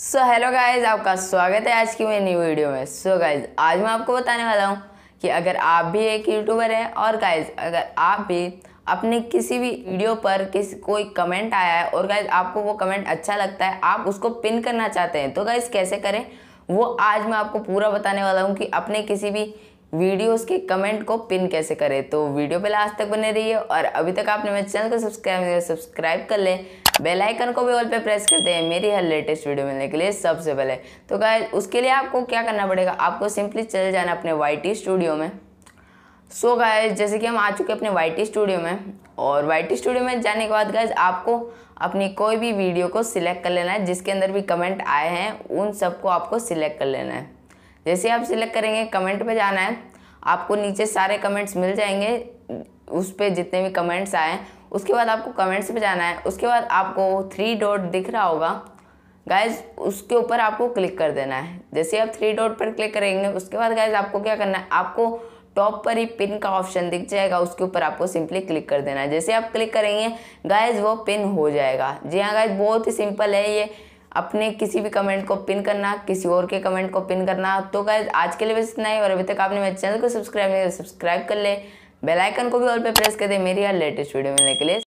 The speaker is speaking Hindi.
सो हेलो गाइज आपका स्वागत है आज की मेरी न्यू वीडियो में सो so गाइज आज मैं आपको बताने वाला हूँ कि अगर आप भी एक यूट्यूबर हैं और गाइज अगर आप भी अपने किसी भी वीडियो पर किसी कोई कमेंट आया है और गाइज आपको वो कमेंट अच्छा लगता है आप उसको पिन करना चाहते हैं तो गाइज कैसे करें वो आज मैं आपको पूरा बताने वाला हूँ कि अपने किसी भी वीडियोस के कमेंट को पिन कैसे करें तो वीडियो पे लास्ट तक बने रहिए और अभी तक आपने मेरे चैनल को सब्सक्राइब नहीं सब्सक्राइब कर लें बेल आइकन को भी ऑल पे प्रेस कर दें मेरी हर लेटेस्ट वीडियो मिलने के लिए सबसे पहले तो गाय उसके लिए आपको क्या करना पड़ेगा आपको सिंपली चले जाना अपने वाई स्टूडियो में सो so गाय जैसे कि हम आ चुके अपने वाई स्टूडियो में और वाई स्टूडियो में जाने के बाद गाय आपको अपनी कोई भी वीडियो को सिलेक्ट कर लेना है जिसके अंदर भी कमेंट आए हैं उन सबको आपको सिलेक्ट कर लेना है जैसे आप सिलेक्ट करेंगे कमेंट पे जाना है आपको नीचे सारे कमेंट्स मिल जाएंगे उस पर जितने भी कमेंट्स आए उसके बाद आपको कमेंट्स पे जाना है उसके बाद आपको थ्री डॉट दिख रहा होगा गाइज उसके ऊपर आपको क्लिक कर देना है जैसे आप थ्री डॉट पर क्लिक करेंगे उसके बाद गाइज आपको क्या करना है आपको टॉप पर ही पिन का ऑप्शन दिख जाएगा उसके ऊपर आपको सिंपली क्लिक कर देना है जैसे आप क्लिक करेंगे गाइज वो पिन हो जाएगा जी हाँ गाइज बहुत ही सिंपल है ये अपने किसी भी कमेंट को पिन करना किसी और के कमेंट को पिन करना तो गाइज आज के लिए बस इतना ही और अभी तक आपने मेरे चैनल को सब्सक्राइब नहीं सब्सक्राइब तो कर ले बेलाइकन को भी ऑल पर प्रेस कर दे मेरी यार लेटेस्ट वीडियो मिलने के लिए